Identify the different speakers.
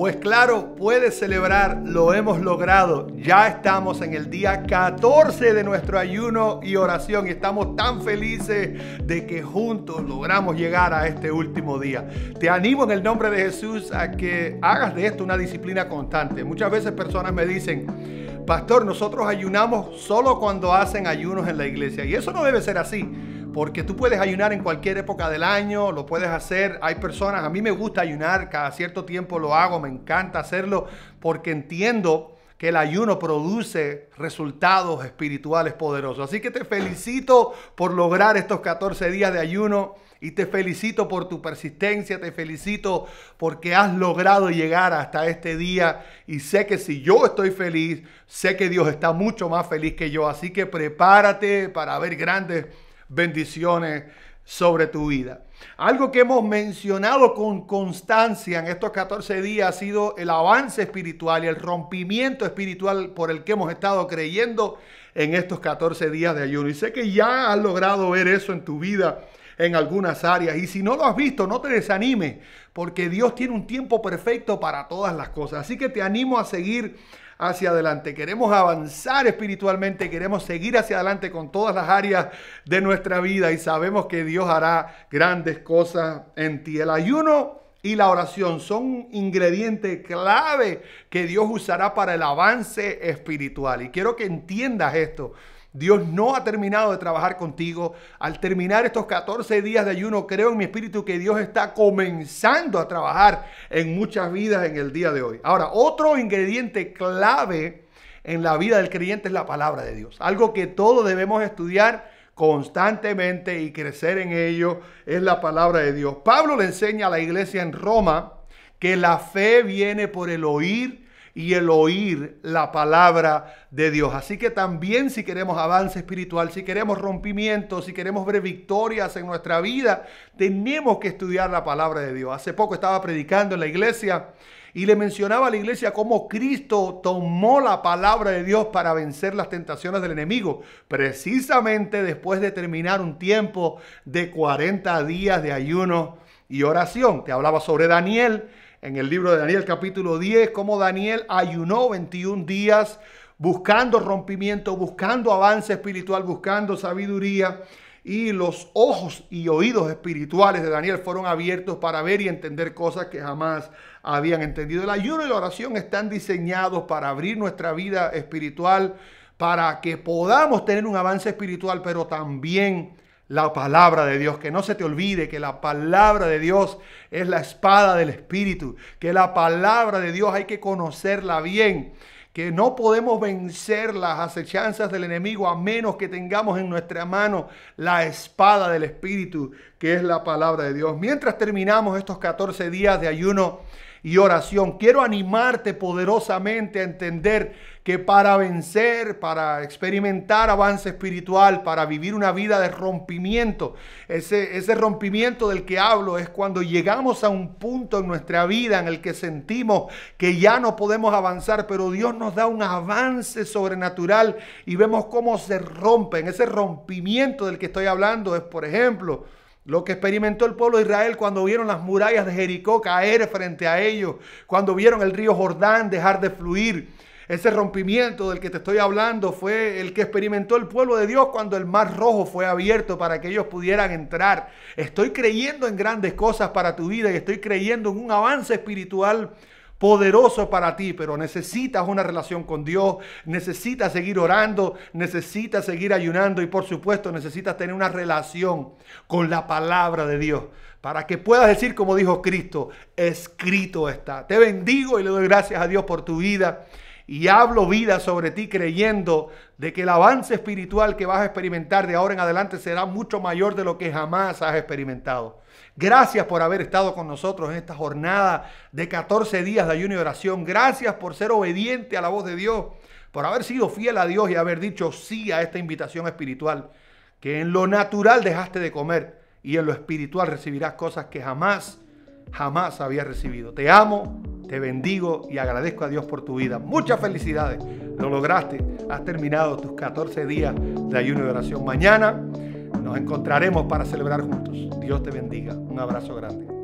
Speaker 1: Pues claro, puedes celebrar, lo hemos logrado. Ya estamos en el día 14 de nuestro ayuno y oración y estamos tan felices de que juntos logramos llegar a este último día. Te animo en el nombre de Jesús a que hagas de esto una disciplina constante. Muchas veces personas me dicen, pastor, nosotros ayunamos solo cuando hacen ayunos en la iglesia y eso no debe ser así porque tú puedes ayunar en cualquier época del año, lo puedes hacer, hay personas, a mí me gusta ayunar, cada cierto tiempo lo hago, me encanta hacerlo, porque entiendo que el ayuno produce resultados espirituales poderosos. Así que te felicito por lograr estos 14 días de ayuno y te felicito por tu persistencia, te felicito porque has logrado llegar hasta este día y sé que si yo estoy feliz, sé que Dios está mucho más feliz que yo. Así que prepárate para ver grandes bendiciones sobre tu vida. Algo que hemos mencionado con constancia en estos 14 días ha sido el avance espiritual y el rompimiento espiritual por el que hemos estado creyendo en estos 14 días de ayuno. Y sé que ya has logrado ver eso en tu vida en algunas áreas. Y si no lo has visto, no te desanimes, porque Dios tiene un tiempo perfecto para todas las cosas. Así que te animo a seguir hacia adelante, queremos avanzar espiritualmente, queremos seguir hacia adelante con todas las áreas de nuestra vida y sabemos que Dios hará grandes cosas en ti. El ayuno y la oración son ingredientes clave que Dios usará para el avance espiritual. Y quiero que entiendas esto. Dios no ha terminado de trabajar contigo. Al terminar estos 14 días de ayuno, creo en mi espíritu que Dios está comenzando a trabajar en muchas vidas en el día de hoy. Ahora, otro ingrediente clave en la vida del creyente es la palabra de Dios. Algo que todos debemos estudiar constantemente y crecer en ello es la palabra de Dios. Pablo le enseña a la iglesia en Roma que la fe viene por el oír y el oír la palabra de Dios. Así que también si queremos avance espiritual, si queremos rompimiento, si queremos ver victorias en nuestra vida, tenemos que estudiar la palabra de Dios. Hace poco estaba predicando en la iglesia y le mencionaba a la iglesia cómo Cristo tomó la palabra de Dios para vencer las tentaciones del enemigo, precisamente después de terminar un tiempo de 40 días de ayuno y oración. Te hablaba sobre Daniel en el libro de Daniel capítulo 10, como Daniel ayunó 21 días buscando rompimiento, buscando avance espiritual, buscando sabiduría. Y los ojos y oídos espirituales de Daniel fueron abiertos para ver y entender cosas que jamás habían entendido. El ayuno y la oración están diseñados para abrir nuestra vida espiritual, para que podamos tener un avance espiritual, pero también la palabra de Dios. Que no se te olvide que la palabra de Dios es la espada del Espíritu. Que la palabra de Dios hay que conocerla bien. Que no podemos vencer las acechanzas del enemigo a menos que tengamos en nuestra mano la espada del Espíritu, que es la palabra de Dios. Mientras terminamos estos 14 días de ayuno, y oración. Quiero animarte poderosamente a entender que para vencer, para experimentar avance espiritual, para vivir una vida de rompimiento, ese, ese rompimiento del que hablo es cuando llegamos a un punto en nuestra vida en el que sentimos que ya no podemos avanzar, pero Dios nos da un avance sobrenatural y vemos cómo se rompen. Ese rompimiento del que estoy hablando es, por ejemplo, lo que experimentó el pueblo de Israel cuando vieron las murallas de Jericó caer frente a ellos, cuando vieron el río Jordán dejar de fluir. Ese rompimiento del que te estoy hablando fue el que experimentó el pueblo de Dios cuando el mar rojo fue abierto para que ellos pudieran entrar. Estoy creyendo en grandes cosas para tu vida y estoy creyendo en un avance espiritual poderoso para ti, pero necesitas una relación con Dios, necesitas seguir orando, necesitas seguir ayunando y por supuesto necesitas tener una relación con la palabra de Dios para que puedas decir como dijo Cristo, escrito está. Te bendigo y le doy gracias a Dios por tu vida y hablo vida sobre ti creyendo de que el avance espiritual que vas a experimentar de ahora en adelante será mucho mayor de lo que jamás has experimentado. Gracias por haber estado con nosotros en esta jornada de 14 días de ayuno y oración. Gracias por ser obediente a la voz de Dios, por haber sido fiel a Dios y haber dicho sí a esta invitación espiritual, que en lo natural dejaste de comer y en lo espiritual recibirás cosas que jamás, jamás habías recibido. Te amo te bendigo y agradezco a Dios por tu vida. Muchas felicidades. Lo lograste. Has terminado tus 14 días de ayuno y oración. Mañana nos encontraremos para celebrar juntos. Dios te bendiga. Un abrazo grande.